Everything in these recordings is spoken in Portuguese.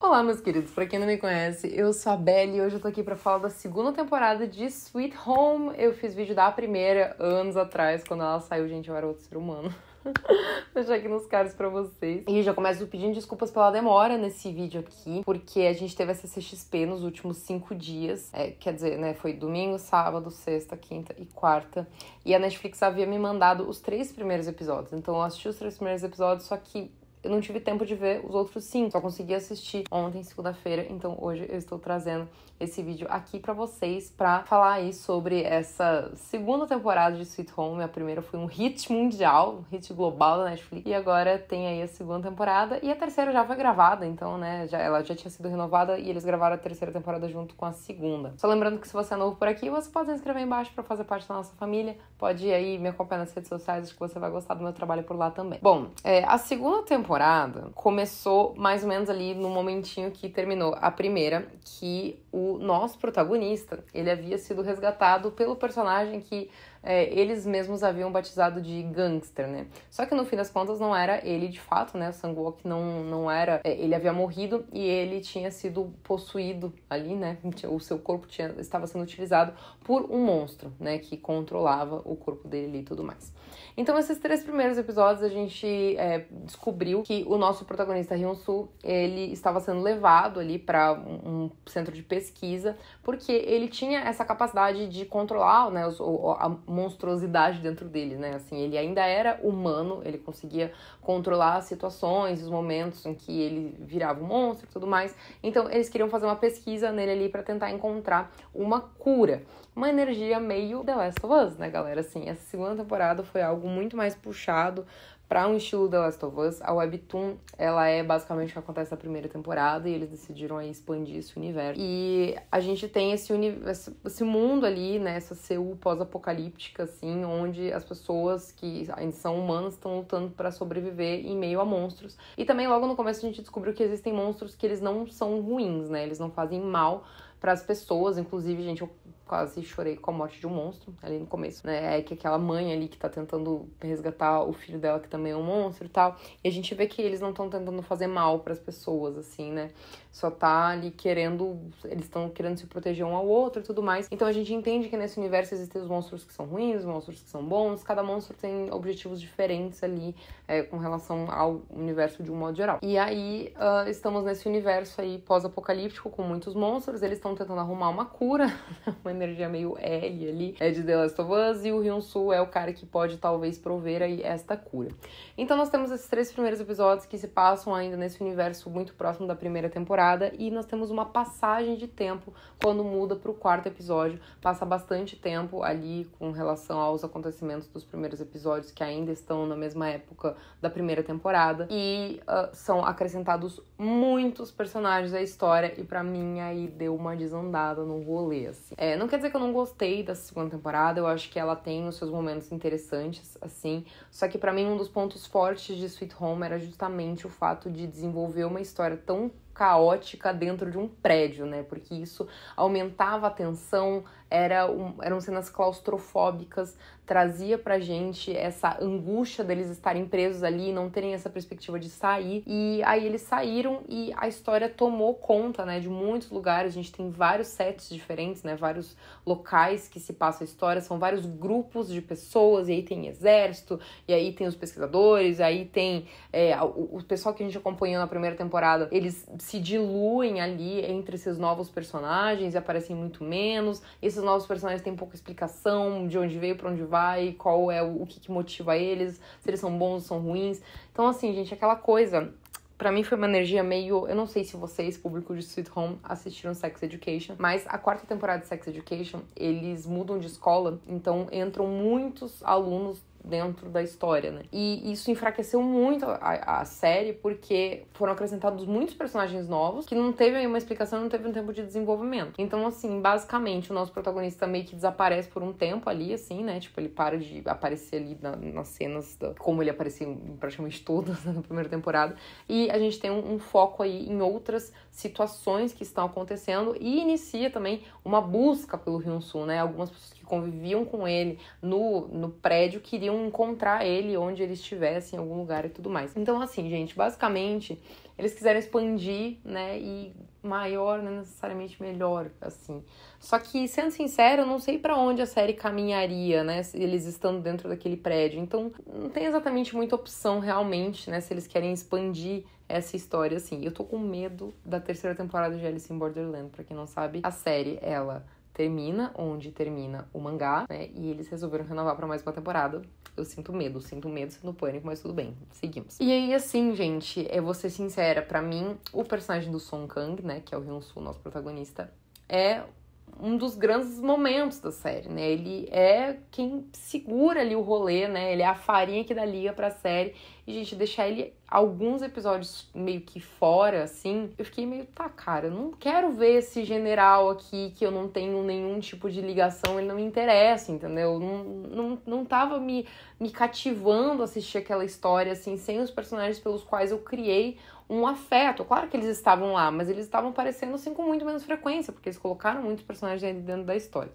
Olá, meus queridos. Para quem não me conhece, eu sou a Belle e hoje eu tô aqui para falar da segunda temporada de Sweet Home. Eu fiz vídeo da primeira anos atrás, quando ela saiu, gente, eu era outro ser humano. Vou deixar aqui nos cards pra vocês. E já começo pedindo desculpas pela demora nesse vídeo aqui, porque a gente teve essa CXP nos últimos cinco dias. É, quer dizer, né? Foi domingo, sábado, sexta, quinta e quarta. E a Netflix havia me mandado os três primeiros episódios. Então eu assisti os três primeiros episódios, só que eu não tive tempo de ver os outros cinco, só consegui assistir ontem, segunda-feira, então hoje eu estou trazendo esse vídeo aqui para vocês para falar aí sobre essa segunda temporada de Sweet Home. A primeira foi um hit mundial, um hit global da Netflix, e agora tem aí a segunda temporada e a terceira já foi gravada, então, né, já, ela já tinha sido renovada e eles gravaram a terceira temporada junto com a segunda. Só lembrando que se você é novo por aqui, você pode se inscrever embaixo para fazer parte da nossa família, pode ir aí me acompanhar nas redes sociais, acho que você vai gostar do meu trabalho por lá também. Bom, é, a segunda temporada temporada começou mais ou menos ali no momentinho que terminou a primeira, que o nosso protagonista, ele havia sido resgatado pelo personagem que é, eles mesmos haviam batizado de gangster, né? Só que no fim das contas não era ele de fato, né? O Sangwok não, não era. É, ele havia morrido e ele tinha sido possuído ali, né? O seu corpo tinha, estava sendo utilizado por um monstro, né? Que controlava o corpo dele e tudo mais. Então, esses três primeiros episódios a gente é, descobriu que o nosso protagonista Hyun-soo ele estava sendo levado ali para um, um centro de pesquisa porque ele tinha essa capacidade de controlar, né? Os, o, a, monstruosidade dentro dele, né? Assim, ele ainda era humano, ele conseguia controlar as situações, os momentos em que ele virava um monstro e tudo mais. Então, eles queriam fazer uma pesquisa nele ali para tentar encontrar uma cura. Uma energia meio The Last of Us, né, galera? Assim, essa segunda temporada foi algo muito mais puxado para um estilo The Last of Us, a webtoon, ela é basicamente o que acontece na primeira temporada e eles decidiram aí expandir esse universo. E a gente tem esse, uni esse mundo ali, né, essa pós-apocalíptica assim, onde as pessoas que ainda são humanas estão lutando para sobreviver em meio a monstros. E também logo no começo a gente descobriu que existem monstros que eles não são ruins, né? Eles não fazem mal para as pessoas, inclusive, gente, eu quase chorei com a morte de um monstro ali no começo, né? É que aquela mãe ali que tá tentando resgatar o filho dela, que também é um monstro e tal. E a gente vê que eles não estão tentando fazer mal para as pessoas, assim, né? Só tá ali querendo. Eles estão querendo se proteger um ao outro e tudo mais. Então a gente entende que nesse universo existem os monstros que são ruins, os monstros que são bons. Cada monstro tem objetivos diferentes ali é, com relação ao universo de um modo geral. E aí uh, estamos nesse universo aí pós-apocalíptico com muitos monstros. Eles estão tentando arrumar uma cura, né? uma energia meio R é, ali, é de The Last of Us, e o hyun Sul é o cara que pode talvez prover aí esta cura. Então nós temos esses três primeiros episódios que se passam ainda nesse universo muito próximo da primeira temporada, e nós temos uma passagem de tempo quando muda para o quarto episódio, passa bastante tempo ali com relação aos acontecimentos dos primeiros episódios que ainda estão na mesma época da primeira temporada e uh, são acrescentados muitos personagens à história e para mim aí deu uma desandada no rolê. Assim. É, não não quer dizer que eu não gostei dessa segunda temporada, eu acho que ela tem os seus momentos interessantes, assim. Só que para mim um dos pontos fortes de Sweet Home era justamente o fato de desenvolver uma história tão caótica dentro de um prédio, né? Porque isso aumentava a tensão, era um, eram cenas claustrofóbicas, trazia pra gente essa angústia deles estarem presos ali, não terem essa perspectiva de sair. E aí eles saíram e a história tomou conta, né, de muitos lugares. A gente tem vários sets diferentes, né, vários locais que se passa a história, são vários grupos de pessoas, e aí tem exército, e aí tem os pesquisadores, e aí tem é, o, o pessoal que a gente acompanhou na primeira temporada, eles se diluem ali entre esses novos personagens, e aparecem muito menos. Esses os novos personagens têm pouca explicação de onde veio, para onde vai, qual é o, o que, que, motiva eles, se eles são bons ou são ruins. Então, assim, gente, aquela coisa. Pra mim foi uma energia meio. Eu não sei se vocês, público de Sweet Home, assistiram Sex Education, mas a quarta temporada de Sex Education, eles mudam de escola, então entram muitos alunos dentro da história, né? E isso enfraqueceu muito a, a série, porque foram acrescentados muitos personagens novos que não teve aí uma explicação, não teve um tempo de desenvolvimento. Então, assim, basicamente, o nosso protagonista meio que desaparece por um tempo ali, assim, né? Tipo, ele para de aparecer ali na, nas cenas, da, como ele apareceu em praticamente todas né, na primeira temporada. E a gente tem um, um foco aí em outras situações que estão acontecendo e inicia também uma busca pelo hyun Sul, né? Algumas pessoas conviviam com ele no, no prédio queriam encontrar ele onde ele estivesse, em algum lugar e tudo mais. Então, assim, gente, basicamente eles quiseram expandir, né? E maior não necessariamente melhor, assim. Só que, sendo sincero, eu não sei para onde a série caminharia, né? Eles estando dentro daquele prédio. Então, não tem exatamente muita opção realmente, né? Se eles querem expandir essa história, assim. Eu tô com medo da terceira temporada de Alice in Borderland, pra quem não sabe. A série, ela termina onde termina o mangá, né? E eles resolveram renovar para mais uma temporada. Eu sinto medo, sinto medo, sinto pânico, mas tudo bem, seguimos. E aí, assim, gente, eu vou ser sincera, para mim, o personagem do Song Kang, né, que é o Hyun Soo, nosso protagonista, é um dos grandes momentos da série, né? Ele é quem segura ali o rolê, né? Ele é a farinha que dá liga pra série. E, gente, deixar ele alguns episódios meio que fora, assim, eu fiquei meio, tá, cara, eu não quero ver esse general aqui que eu não tenho nenhum tipo de ligação, ele não me interessa, entendeu? Não, não, não tava me, me cativando assistir aquela história, assim, sem os personagens pelos quais eu criei um afeto. Claro que eles estavam lá, mas eles estavam aparecendo assim com muito menos frequência, porque eles colocaram muitos personagens dentro da história.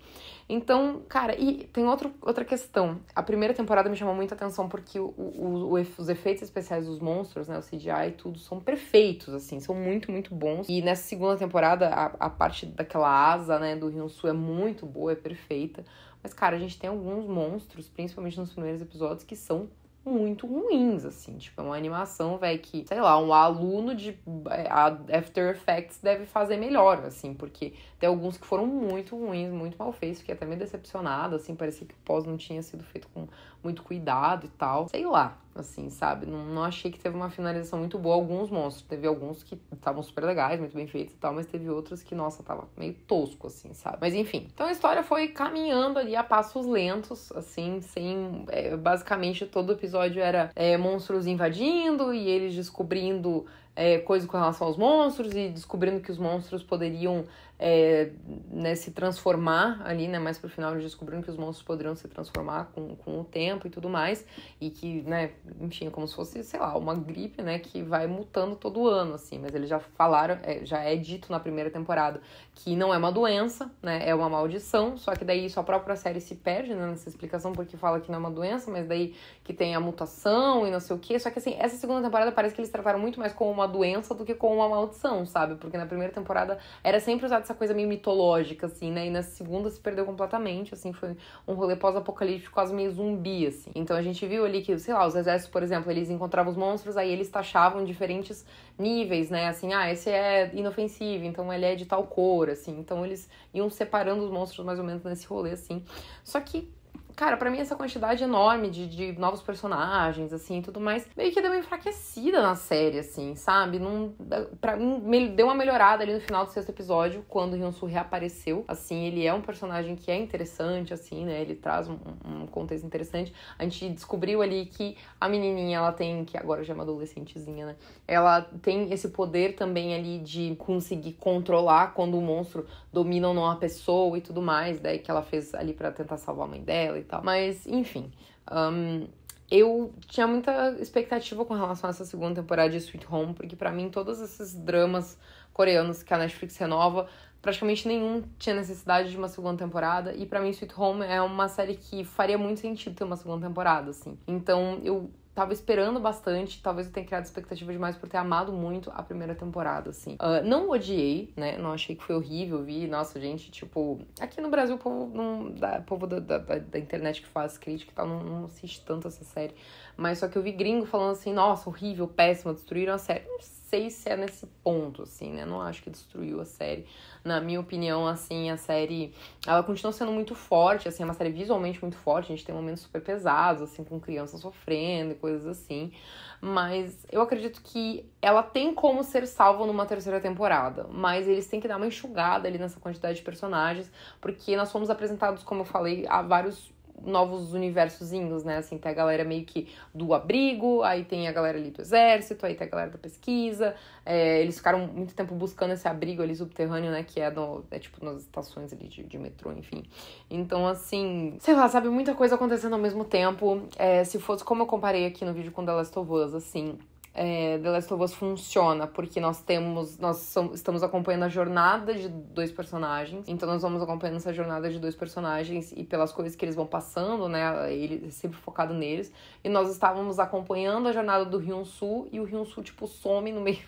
Então, cara, e tem outro, outra questão. A primeira temporada me chamou muita atenção porque o, o, o, os efeitos especiais dos monstros, né, o CGI e tudo, são perfeitos, assim, são muito, muito bons. E nessa segunda temporada, a, a parte daquela asa, né, do Rio Sul é muito boa, é perfeita. Mas, cara, a gente tem alguns monstros, principalmente nos primeiros episódios, que são muito ruins, assim. Tipo, é uma animação, velho, que, sei lá, um aluno de é, After Effects deve fazer melhor, assim, porque tem alguns que foram muito ruins, muito mal feitos, fiquei até meio decepcionada, assim, parecia que o pós não tinha sido feito com muito cuidado e tal. Sei lá assim, sabe? Não, não achei que teve uma finalização muito boa. Alguns monstros, teve alguns que estavam super legais, muito bem feitos e tal, mas teve outros que, nossa, tava meio tosco, assim, sabe? Mas enfim. Então a história foi caminhando ali a passos lentos, assim, sem. É, basicamente todo episódio era é, monstros invadindo e eles descobrindo é, coisa com relação aos monstros e descobrindo que os monstros poderiam é, né, se transformar ali, né? Mais pro final, descobrindo que os monstros poderiam se transformar com, com o tempo e tudo mais. E que, né, enfim, é como se fosse, sei lá, uma gripe, né? Que vai mutando todo ano, assim. Mas eles já falaram, é, já é dito na primeira temporada que não é uma doença, né? É uma maldição. Só que daí isso a própria série se perde, né? Nessa explicação, porque fala que não é uma doença, mas daí que tem a mutação e não sei o quê. Só que, assim, essa segunda temporada parece que eles trataram muito mais como uma uma doença do que com uma maldição, sabe? Porque na primeira temporada era sempre usada essa coisa meio mitológica, assim, né? E na segunda se perdeu completamente, assim, foi um rolê pós-apocalíptico quase meio zumbi, assim. Então a gente viu ali que, sei lá, os exércitos, por exemplo, eles encontravam os monstros, aí eles taxavam diferentes níveis, né? Assim, ah, esse é inofensivo, então ele é de tal cor, assim. Então eles iam separando os monstros mais ou menos nesse rolê, assim. Só que cara, para mim essa quantidade enorme de, de novos personagens, assim, tudo mais, meio que deu uma enfraquecida na série, assim, sabe? Não, pra mim, deu uma melhorada ali no final do sexto episódio, quando o Hyunsu reapareceu. Assim, ele é um personagem que é interessante, assim, né? Ele traz um, um, contexto interessante. A gente descobriu ali que a menininha, ela tem, que agora já é uma adolescentezinha, né? Ela tem esse poder também ali de conseguir controlar quando o monstro domina ou não a pessoa e tudo mais, daí né? que ela fez ali para tentar salvar a mãe dela e tal. Mas, enfim. Um, eu tinha muita expectativa com relação a essa segunda temporada de Sweet Home, porque para mim todos esses dramas coreanos que a Netflix renova, praticamente nenhum tinha necessidade de uma segunda temporada, e para mim Sweet Home é uma série que faria muito sentido ter uma segunda temporada, assim. Então, eu tava esperando bastante, talvez eu tenha criado expectativa demais por ter amado muito a primeira temporada, assim. Uh, não odiei, né? Não achei que foi horrível, vi, nossa, gente, tipo, aqui no Brasil o povo, não, da, povo da, da, da internet que faz crítica e tal não, não, assiste tanto essa série. Mas só que eu vi gringo falando assim, nossa, horrível, péssima, destruíram a série. Não sei sei se é nesse ponto, assim, né? Não acho que destruiu a série. Na minha opinião, assim, a série. Ela continua sendo muito forte, assim, é uma série visualmente muito forte. A gente tem momentos super pesados, assim, com crianças sofrendo e coisas assim. Mas eu acredito que ela tem como ser salva numa terceira temporada. Mas eles têm que dar uma enxugada ali nessa quantidade de personagens, porque nós fomos apresentados, como eu falei, a vários novos universozinhos, né? Assim, tem a galera meio que do abrigo, aí tem a galera ali do exército, aí tem a galera da pesquisa. É, eles ficaram muito tempo buscando esse abrigo ali subterrâneo, né? Que é, do é tipo nas estações ali de, de, metrô, enfim. Então, assim, sei lá, sabe? Muita coisa acontecendo ao mesmo tempo. É, se fosse como eu comparei aqui no vídeo com The Last of Us, assim, é, The Last of Us funciona, porque nós temos, nós somos, estamos acompanhando a jornada de dois personagens, então nós vamos acompanhando essa jornada de dois personagens e pelas coisas que eles vão passando, né, ele é sempre focado neles, e nós estávamos acompanhando a jornada do rio sul e o rio sul tipo, some no meio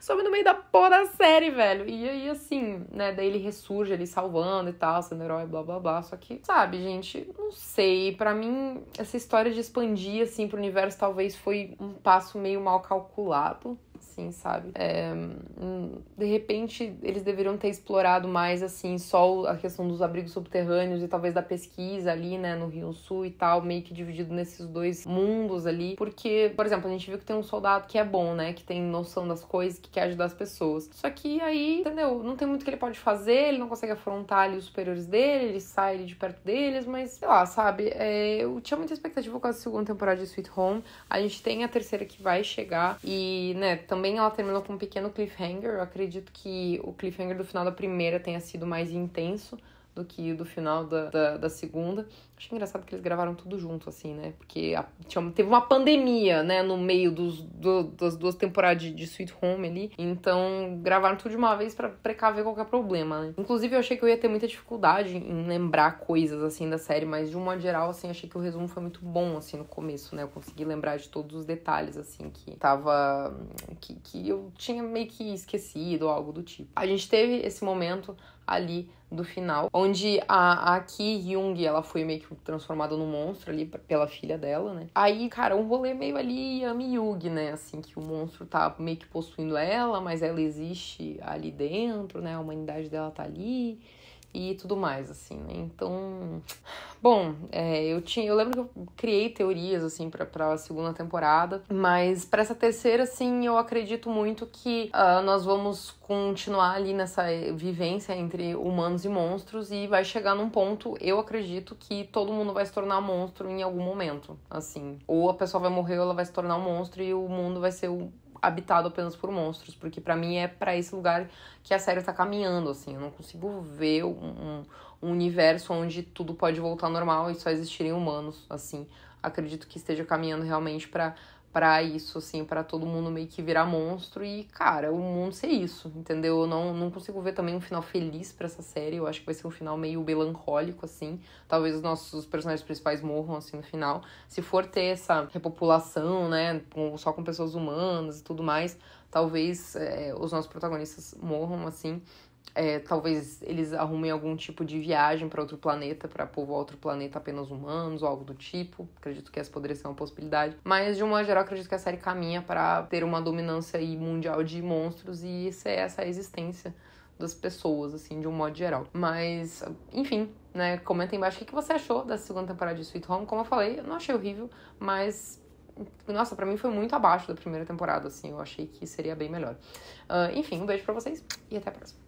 Sobe no meio da porra da série, velho. E aí, assim, né? Daí ele ressurge ele salvando e tal, sendo herói, blá blá blá. Só que, sabe, gente, não sei. para mim, essa história de expandir, assim, pro universo talvez foi um passo meio mal calculado assim, sabe? É, hum, de repente, eles deveriam ter explorado mais, assim, só a questão dos abrigos subterrâneos e talvez da pesquisa ali, né, no Rio Sul e tal, meio que dividido nesses dois mundos ali. Porque, por exemplo, a gente viu que tem um soldado que é bom, né, que tem noção das coisas, que quer ajudar as pessoas. Só que aí, entendeu? Não tem muito que ele pode fazer, ele não consegue afrontar ali os superiores dele, ele sai de perto deles, mas sei lá, sabe? É, eu tinha muita expectativa com a segunda temporada de Sweet Home. A gente tem a terceira que vai chegar e, né, também ela terminou com um pequeno cliffhanger. Eu acredito que o cliffhanger do final da primeira tenha sido mais intenso, do que do final da, da, da segunda. Achei engraçado que eles gravaram tudo junto, assim, né? Porque a, tinha, teve uma pandemia, né, no meio dos, do, das duas temporadas de, de, Sweet Home ali. Então, gravaram tudo de uma vez para precaver qualquer problema, né? Inclusive, eu achei que eu ia ter muita dificuldade em lembrar coisas, assim, da série, mas de um modo geral, assim, achei que o resumo foi muito bom, assim, no começo, né? Eu consegui lembrar de todos os detalhes, assim, que tava. que, que eu tinha meio que esquecido, ou algo do tipo. A gente teve esse momento ali do final, onde a, a Ki Jung, ela foi meio que transformada num monstro ali pela filha dela, né? Aí, cara, um rolê meio ali Yami Yug, né? Assim, que o monstro tá meio que possuindo ela, mas ela existe ali dentro, né? A humanidade dela tá ali e tudo mais, assim, né? Então, bom, é, eu tinha, eu lembro que eu criei teorias assim para a segunda temporada, mas para essa terceira, assim, eu acredito muito que uh, nós vamos continuar ali nessa eh, vivência entre humanos e monstros e vai chegar num ponto, eu acredito que todo mundo vai se tornar monstro em algum momento, assim, ou a pessoa vai morrer, ou ela vai se tornar um monstro e o mundo vai ser o habitado apenas por monstros, porque para mim é para esse lugar que a série tá caminhando, assim. Eu não consigo ver um, um, universo onde tudo pode voltar ao normal e só existirem humanos, assim. Acredito que esteja caminhando realmente para para isso, assim, para todo mundo meio que virar monstro e, cara, o mundo ser isso, entendeu? Eu não, não consigo ver também um final feliz para essa série, eu acho que vai ser um final meio melancólico, assim. Talvez os nossos personagens principais morram, assim, no final. Se for ter essa repopulação, né, só com pessoas humanas e tudo mais, talvez é, os nossos protagonistas morram, assim. É, talvez eles arrumem algum tipo de viagem para outro planeta, para povoar outro planeta apenas humanos ou algo do tipo. Acredito que essa poderia ser uma possibilidade. Mas, de uma geral, acredito que a série caminha para ter uma dominância aí mundial de monstros e ser essa a existência das pessoas, assim, de um modo geral. Mas, enfim, né? Comenta aí embaixo o que você achou da segunda temporada de Sweet Home. Como eu falei, eu não achei horrível, mas nossa, para mim foi muito abaixo da primeira temporada, assim, eu achei que seria bem melhor. Uh, enfim, um beijo para vocês e até a próxima.